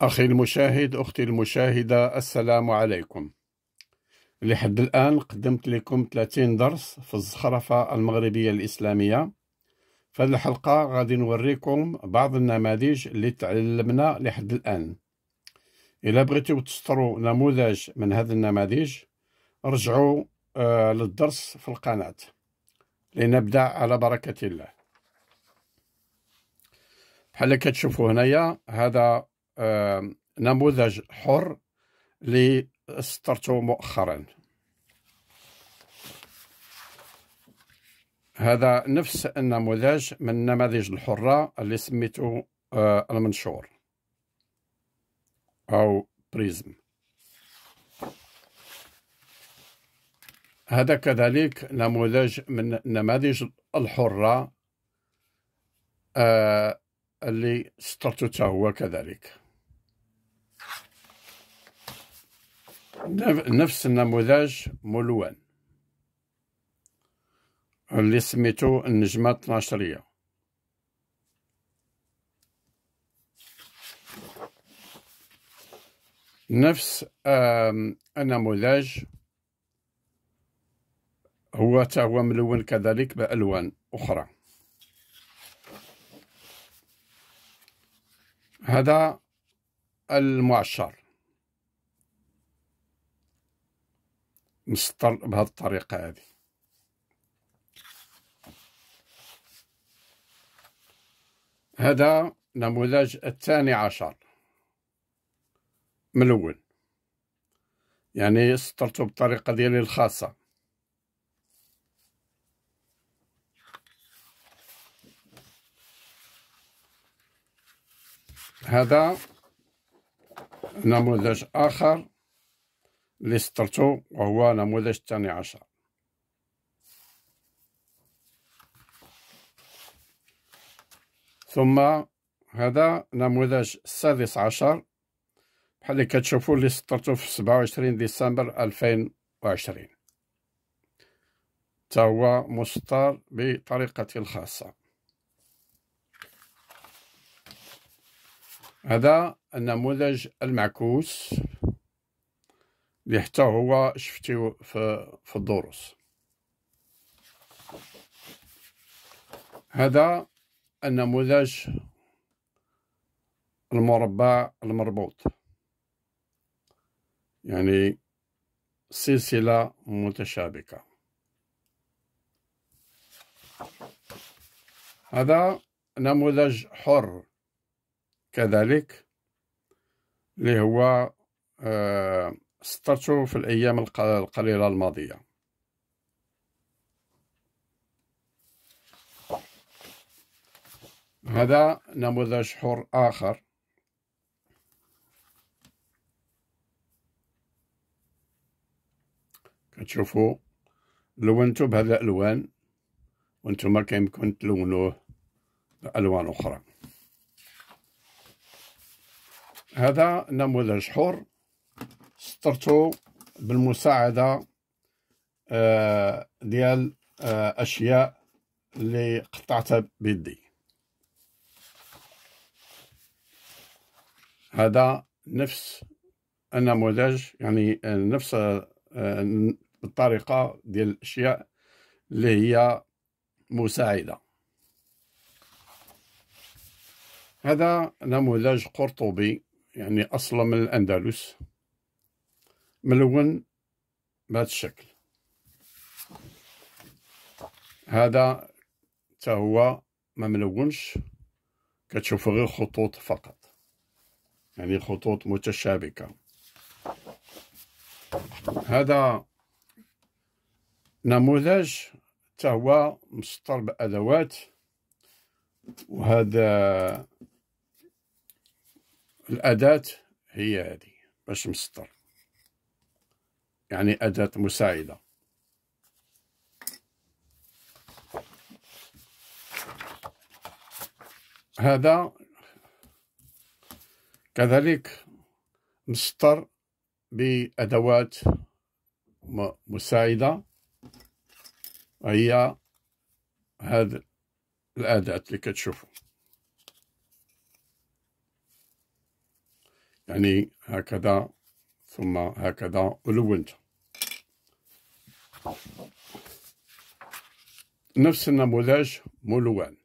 أخي المشاهد أختي المشاهدة السلام عليكم لحد الآن قدمت لكم 30 درس في الزخرفة المغربية الإسلامية في هذه الحلقة غادي نوريكم بعض النماذج اللي تعلمنا لحد الآن إلا بغيتوا تشتروا نموذج من هذه النماذج رجعوا آه، للدرس في القناة لنبدأ على بركة الله بحال كتشوفوا هنايا هذا نموذج حر اللي اصدرته مؤخرا هذا نفس النموذج من النماذج الحرة اللي سميته آه، المنشور أو بريزم هذا كذلك نموذج من النماذج الحرة آه، اللي سطرته هو كذلك نفس النموذج ملون اللي سميتو النجمة 12 نفس النموذج هو هو ملون كذلك بألوان أخرى هذا المعشر مسطر بهذه الطريقه هذه هذا نموذج الثاني عشر الاول يعني سطرته بطريقة ديالي الخاصه هذا نموذج آخر اللي سطرته وهو نموذج الثاني عشر ثم هذا نموذج السادس عشر بحال اللي كتشوفوا اللي سطرتو في 27 ديسمبر 2020 حتى هو مسطر بطريقتي الخاصة هذا النموذج المعكوس اللي حتى هو شفتيه في, في الدروس هذا النموذج المربع المربوط يعني سلسلة متشابكة هذا نموذج حر كذلك اللي هو آه سطرته في الأيام القليلة الماضية هذا نموذج حر آخر كتشوفوا لونته بهذا الألوان وانتم كيمكن تلونوه بألوان أخرى هذا نموذج حر فطرته بالمساعدة آه، ديال آه، أشياء اللي قطعتها بيدي هذا نفس النموذج يعني آه، نفس الطريقة ديال الأشياء اللي هي مساعدة هذا نموذج قرطبي يعني أصلا من الأندلس ملون بهذا الشكل هذا حتى هو ما ملونش كتشوفوا غير خطوط فقط يعني خطوط متشابكه هذا نموذج حتى هو مسطر بادوات وهذا الاداه هي هذه باش مسطر يعني أداة مساعدة هذا كذلك مسطر بأدوات مساعدة هي هذه الأداة اللي كتشوفوا يعني هكذا ثم هكذا ولونتها نفس النموذج ملوان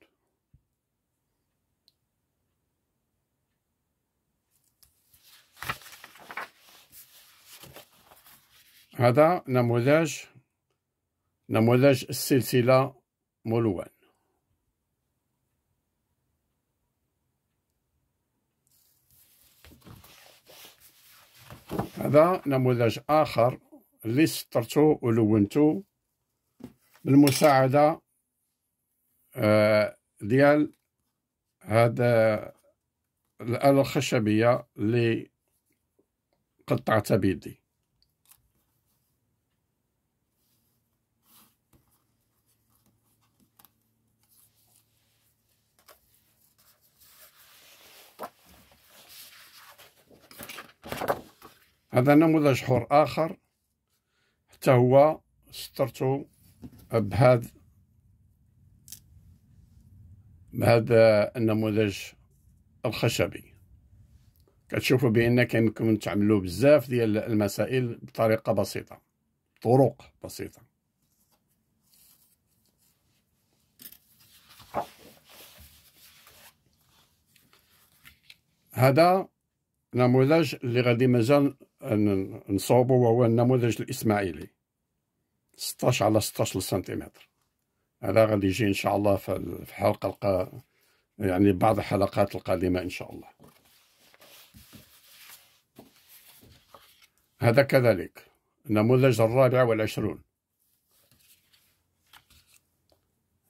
هذا نموذج نموذج السلسلة ملوان هذا نموذج آخر اللي سطرتو ولونتو بالمساعدة آه، ديال هاد الآلة الخشبية اللي قطعتها بيدي هذا نموذج حر آخر حتى هو سطرته بهذا بهذا النموذج الخشبي كتشوفوا بان كيمكن تعملوا بزاف ديال المسائل بطريقه بسيطه طرق بسيطه هذا نموذج اللي غادي مازال نصوبه وهو النموذج الاسماعيلي 16 على 16 سنتيمتر هذا غادي يجي ان شاء الله في الحلقه القا يعني بعض الحلقات القادمه ان شاء الله هذا كذلك النموذج الرابع والعشرون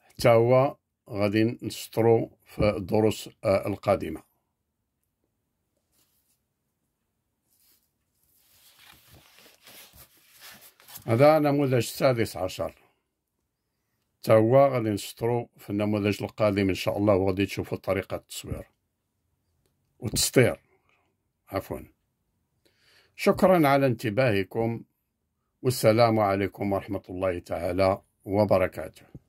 حتى هو غادي نسطرو في الدروس آه، القادمه هذا النموذج السادس عشر تا هو غادي نسطرو في النموذج القادم ان شاء الله وغادي تشوفوا طريقه التصوير التسطير عفوا شكرا على انتباهكم والسلام عليكم ورحمه الله تعالى وبركاته